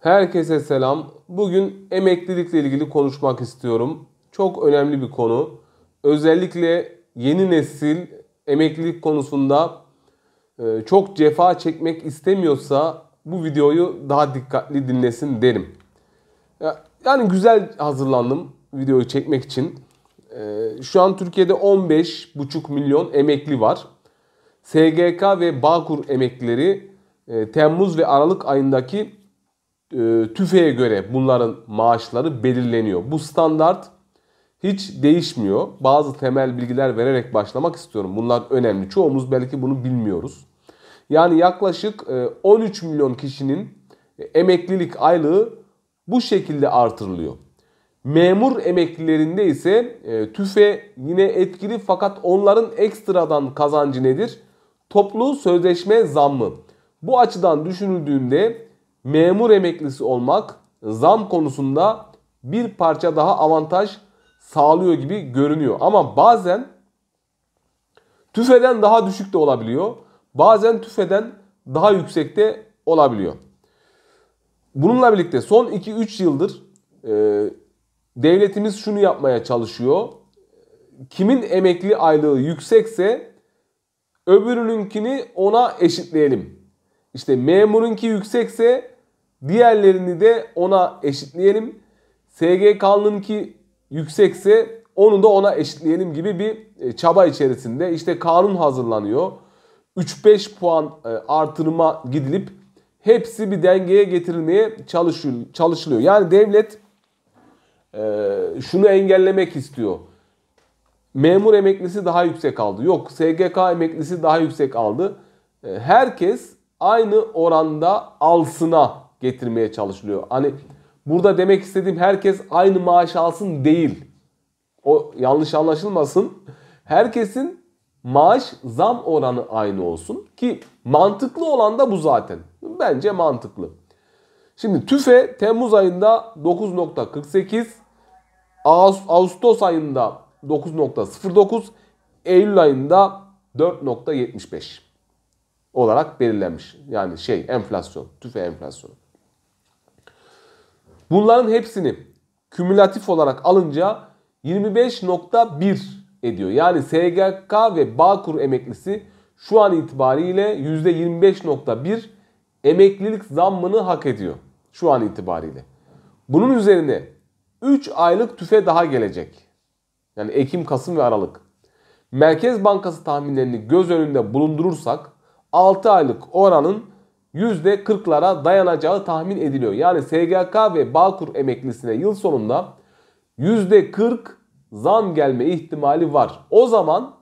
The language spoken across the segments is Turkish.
Herkese selam. Bugün emeklilikle ilgili konuşmak istiyorum. Çok önemli bir konu. Özellikle yeni nesil emeklilik konusunda e, çok cefa çekmek istemiyorsa bu videoyu daha dikkatli dinlesin derim. Yani güzel hazırlandım videoyu çekmek için. E, şu an Türkiye'de 15,5 milyon emekli var. SGK ve Bağkur emeklileri e, Temmuz ve Aralık ayındaki e, tüfeğe göre bunların maaşları belirleniyor. Bu standart hiç değişmiyor. Bazı temel bilgiler vererek başlamak istiyorum. Bunlar önemli. Çoğumuz belki bunu bilmiyoruz. Yani yaklaşık 13 e, milyon kişinin e, emeklilik aylığı bu şekilde artırılıyor. Memur emeklilerinde ise tüfe yine etkili fakat onların ekstradan kazancı nedir? Toplu sözleşme zammı. Bu açıdan düşünüldüğünde memur emeklisi olmak zam konusunda bir parça daha avantaj sağlıyor gibi görünüyor. Ama bazen tüfeden daha düşük de olabiliyor. Bazen tüfeden daha yüksekte olabiliyor. Bununla birlikte son 2-3 yıldır e, devletimiz şunu yapmaya çalışıyor. Kimin emekli aylığı yüksekse öbürününkini ona eşitleyelim. İşte memurunki yüksekse Diğerlerini de ona eşitleyelim. SGK'nın ki yüksekse onu da ona eşitleyelim gibi bir e, çaba içerisinde. İşte kanun hazırlanıyor. 3-5 puan e, artırma gidilip hepsi bir dengeye getirilmeye çalışılıyor. Yani devlet e, şunu engellemek istiyor. Memur emeklisi daha yüksek aldı. Yok SGK emeklisi daha yüksek aldı. Herkes aynı oranda alsına getirmeye çalışılıyor. Hani burada demek istediğim herkes aynı maaş alsın değil. O yanlış anlaşılmasın. Herkesin maaş zam oranı aynı olsun ki mantıklı olan da bu zaten. Bence mantıklı. Şimdi TÜFE Temmuz ayında 9.48, Ağustos ayında 9.09, Eylül ayında 4.75 olarak belirlenmiş. Yani şey enflasyon, tüfe enflasyonu. Bunların hepsini kümülatif olarak alınca 25.1 ediyor. Yani SGK ve Bağkur emeklisi şu an itibariyle %25.1 emeklilik zammını hak ediyor. Şu an itibariyle. Bunun üzerine 3 aylık tüfe daha gelecek. Yani Ekim, Kasım ve Aralık. Merkez Bankası tahminlerini göz önünde bulundurursak 6 aylık oranın %40'lara dayanacağı tahmin ediliyor. Yani SGK ve Bağkur emeklisine yıl sonunda %40 zam gelme ihtimali var. O zaman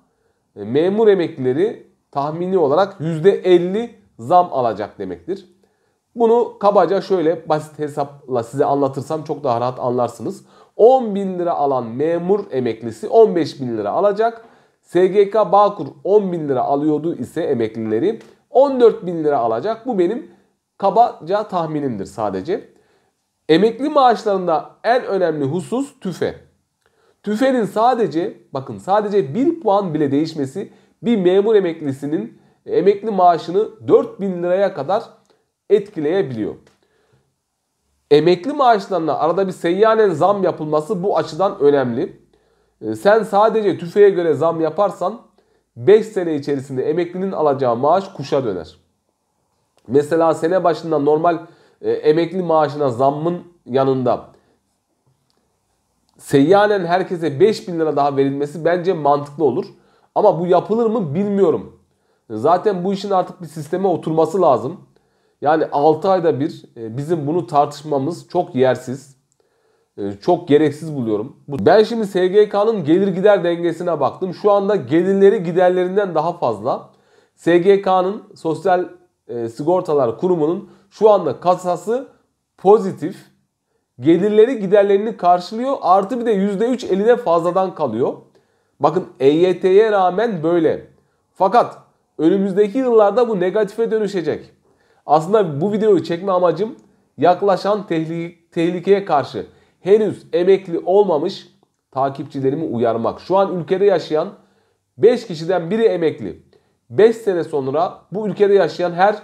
e, memur emeklileri tahmini olarak %50 zam alacak demektir. Bunu kabaca şöyle basit hesapla size anlatırsam çok daha rahat anlarsınız. 10 bin lira alan memur emeklisi 15 bin lira alacak. SGK Bağkur 10 bin lira alıyordu ise emeklileri 14 bin lira alacak. Bu benim kabaca tahminimdir sadece. Emekli maaşlarında en önemli husus tüfe. Tüfenin sadece bakın sadece bir puan bile değişmesi bir memur emeklisinin emekli maaşını 4 bin liraya kadar etkileyebiliyor. Emekli maaşlarına arada bir seyyanen zam yapılması bu açıdan önemli. Ee, sen sadece tüfeğe göre zam yaparsan 5 sene içerisinde emeklinin alacağı maaş kuşa döner. Mesela sene başında normal e, emekli maaşına zammın yanında seyyanen herkese 5000 lira daha verilmesi bence mantıklı olur. Ama bu yapılır mı bilmiyorum. Zaten bu işin artık bir sisteme oturması lazım. Yani 6 ayda bir e, bizim bunu tartışmamız çok yersiz. Ee, çok gereksiz buluyorum. Ben şimdi SGK'nın gelir gider dengesine baktım. Şu anda gelirleri giderlerinden daha fazla. SGK'nın Sosyal e, Sigortalar Kurumu'nun şu anda kasası pozitif. Gelirleri giderlerini karşılıyor. Artı bir de %3 eline fazladan kalıyor. Bakın EYT'ye rağmen böyle. Fakat önümüzdeki yıllarda bu negatife dönüşecek. Aslında bu videoyu çekme amacım yaklaşan tehlikeye karşı henüz emekli olmamış takipçilerimi uyarmak. Şu an ülkede yaşayan 5 kişiden biri emekli. 5 sene sonra bu ülkede yaşayan her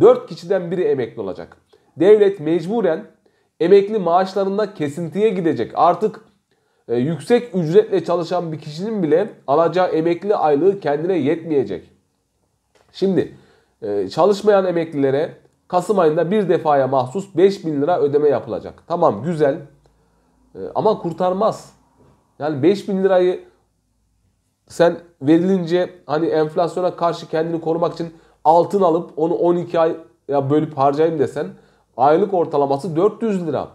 4 kişiden biri emekli olacak. Devlet mecburen emekli maaşlarında kesintiye gidecek. Artık e, yüksek ücretle çalışan bir kişinin bile alacağı emekli aylığı kendine yetmeyecek. Şimdi e, çalışmayan emeklilere Kasım ayında bir defaya mahsus 5000 lira ödeme yapılacak. Tamam güzel ee, ama kurtarmaz. Yani 5000 lirayı sen verilince hani enflasyona karşı kendini korumak için altın alıp onu 12 ay ya bölüp harcayayım desen aylık ortalaması 400 lira.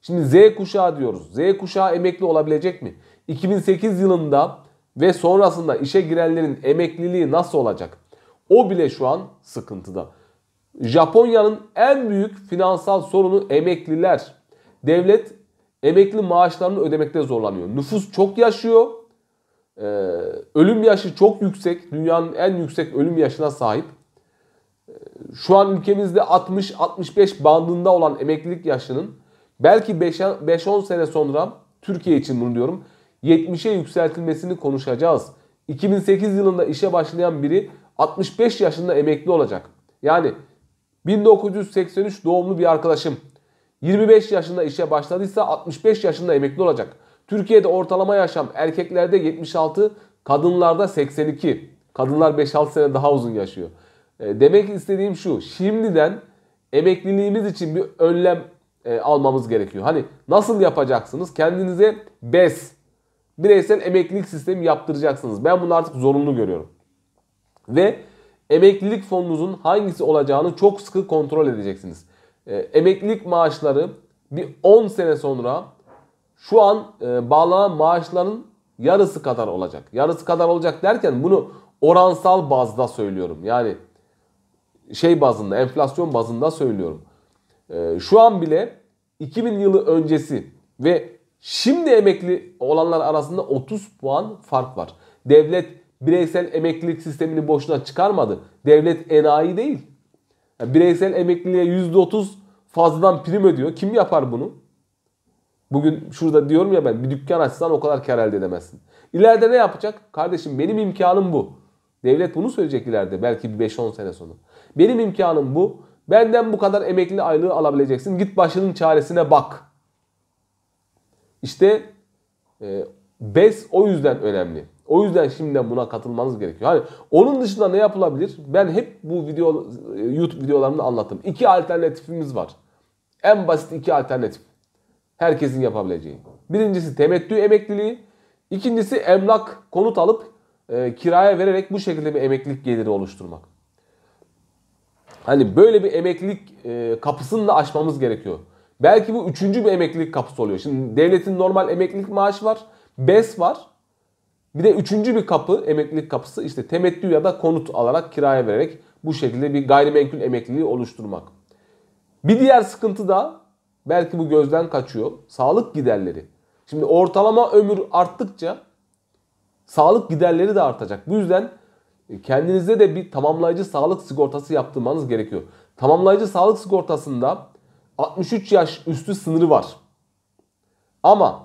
Şimdi Z kuşağı diyoruz. Z kuşağı emekli olabilecek mi? 2008 yılında ve sonrasında işe girenlerin emekliliği nasıl olacak? O bile şu an sıkıntıda. Japonya'nın en büyük finansal sorunu emekliler. Devlet emekli maaşlarını ödemekte zorlanıyor. Nüfus çok yaşıyor. Ee, ölüm yaşı çok yüksek. Dünyanın en yüksek ölüm yaşına sahip. Ee, şu an ülkemizde 60-65 bandında olan emeklilik yaşının belki 5-10 sene sonra Türkiye için bunu diyorum 70'e yükseltilmesini konuşacağız. 2008 yılında işe başlayan biri 65 yaşında emekli olacak. Yani 1983 doğumlu bir arkadaşım 25 yaşında işe başladıysa 65 yaşında emekli olacak. Türkiye'de ortalama yaşam erkeklerde 76, kadınlarda 82. Kadınlar 5-6 sene daha uzun yaşıyor. E, demek istediğim şu. Şimdiden emekliliğimiz için bir önlem e, almamız gerekiyor. Hani nasıl yapacaksınız? Kendinize BES, bireysel emeklilik sistemi yaptıracaksınız. Ben bunu artık zorunlu görüyorum. Ve emeklilik fonunuzun hangisi olacağını çok sıkı kontrol edeceksiniz e, emeklilik maaşları bir 10 sene sonra şu an e, bağlanan maaşların yarısı kadar olacak. Yarısı kadar olacak derken bunu oransal bazda söylüyorum. Yani şey bazında, enflasyon bazında söylüyorum. E, şu an bile 2000 yılı öncesi ve şimdi emekli olanlar arasında 30 puan fark var. Devlet bireysel emeklilik sistemini boşuna çıkarmadı. Devlet enayi değil. Yani bireysel emekliliğe %30 fazladan prim ödüyor. Kim yapar bunu? Bugün şurada diyorum ya ben bir dükkan açsan o kadar kar elde edemezsin. İleride ne yapacak? Kardeşim benim imkanım bu. Devlet bunu söyleyecek ileride belki 5-10 sene sonra. Benim imkanım bu. Benden bu kadar emekli aylığı alabileceksin. Git başının çaresine bak. İşte e, BES o yüzden önemli. O yüzden şimdiden buna katılmanız gerekiyor. Hani onun dışında ne yapılabilir? Ben hep bu video YouTube videolarımda anlattım. İki alternatifimiz var. En basit iki alternatif. Herkesin yapabileceği. Birincisi temettü emekliliği. İkincisi emlak konut alıp e, kiraya vererek bu şekilde bir emeklilik geliri oluşturmak. Hani böyle bir emeklilik e, kapısını da açmamız gerekiyor. Belki bu üçüncü bir emeklilik kapısı oluyor. Şimdi devletin normal emeklilik maaşı var. BES var. Bir de üçüncü bir kapı emeklilik kapısı işte temettü ya da konut alarak kiraya vererek bu şekilde bir gayrimenkul emekliliği oluşturmak. Bir diğer sıkıntı da belki bu gözden kaçıyor. Sağlık giderleri. Şimdi ortalama ömür arttıkça sağlık giderleri de artacak. Bu yüzden e, kendinize de bir tamamlayıcı sağlık sigortası yaptırmanız gerekiyor. Tamamlayıcı sağlık sigortasında 63 yaş üstü sınırı var. Ama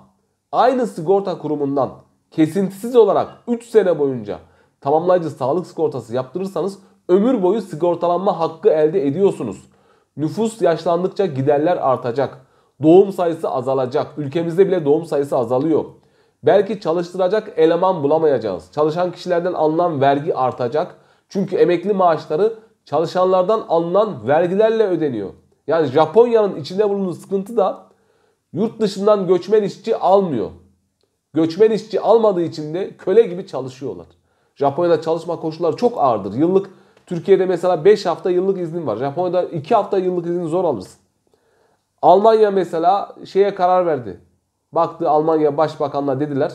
aynı sigorta kurumundan kesintisiz olarak 3 sene boyunca tamamlayıcı sağlık sigortası yaptırırsanız ömür boyu sigortalanma hakkı elde ediyorsunuz. Nüfus yaşlandıkça giderler artacak. Doğum sayısı azalacak. Ülkemizde bile doğum sayısı azalıyor. Belki çalıştıracak eleman bulamayacağız. Çalışan kişilerden alınan vergi artacak. Çünkü emekli maaşları çalışanlardan alınan vergilerle ödeniyor. Yani Japonya'nın içinde bulunduğu sıkıntı da yurt dışından göçmen işçi almıyor. Göçmen işçi almadığı için de köle gibi çalışıyorlar. Japonya'da çalışma koşulları çok ağırdır. Yıllık Türkiye'de mesela 5 hafta yıllık iznin var. Japonya'da 2 hafta yıllık izni zor alırsın. Almanya mesela şeye karar verdi. Baktı Almanya Başbakanına dediler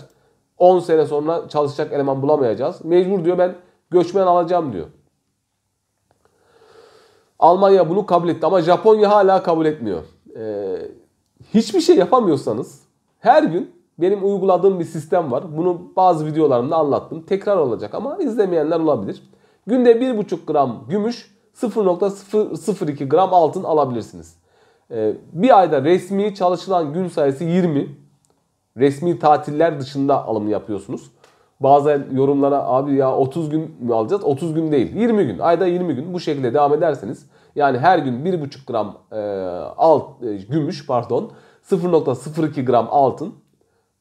10 sene sonra çalışacak eleman bulamayacağız. Mecbur diyor ben göçmen alacağım diyor. Almanya bunu kabul etti ama Japonya hala kabul etmiyor. Ee, hiçbir şey yapamıyorsanız her gün benim uyguladığım bir sistem var. Bunu bazı videolarımda anlattım. Tekrar olacak ama izlemeyenler olabilir. Günde 1,5 gram gümüş, 0.02 gram altın alabilirsiniz. Ee, bir ayda resmi çalışılan gün sayısı 20. Resmi tatiller dışında alımı yapıyorsunuz. Bazen yorumlara abi ya 30 gün mü alacağız? 30 gün değil. 20 gün. Ayda 20 gün bu şekilde devam ederseniz yani her gün 1,5 gram e, alt e, gümüş pardon 0.02 gram altın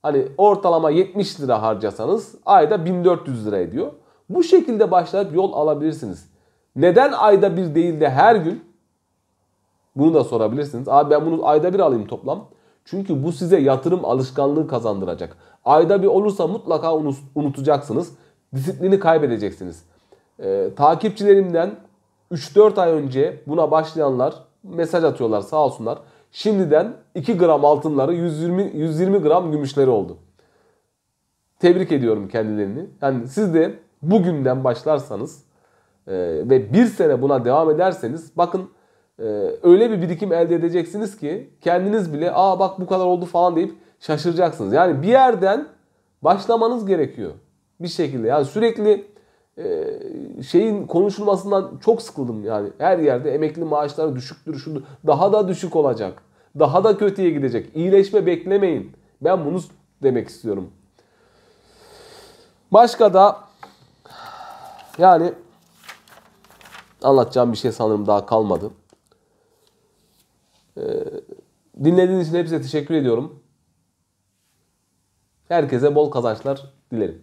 Hani ortalama 70 lira harcasanız ayda 1400 lira ediyor. Bu şekilde başlayıp yol alabilirsiniz. Neden ayda bir değil de her gün? Bunu da sorabilirsiniz. Abi ben bunu ayda bir alayım toplam. Çünkü bu size yatırım alışkanlığı kazandıracak. Ayda bir olursa mutlaka unutacaksınız. Disiplini kaybedeceksiniz. Ee, takipçilerimden 3-4 ay önce buna başlayanlar mesaj atıyorlar sağ olsunlar. Şimdiden 2 gram altınları 120, 120 gram gümüşleri oldu. Tebrik ediyorum kendilerini. Yani siz de bugünden başlarsanız e, ve bir sene buna devam ederseniz bakın e, öyle bir birikim elde edeceksiniz ki kendiniz bile aa bak bu kadar oldu falan deyip şaşıracaksınız. Yani bir yerden başlamanız gerekiyor bir şekilde. Yani sürekli ee, şeyin konuşulmasından çok sıkıldım yani. Her yerde emekli maaşları düşüktür şunu daha da düşük olacak. Daha da kötüye gidecek. İyileşme beklemeyin. Ben bunu demek istiyorum. Başka da yani anlatacağım bir şey sanırım daha kalmadı. Ee, dinlediğiniz için hepsize teşekkür ediyorum. Herkese bol kazançlar dilerim.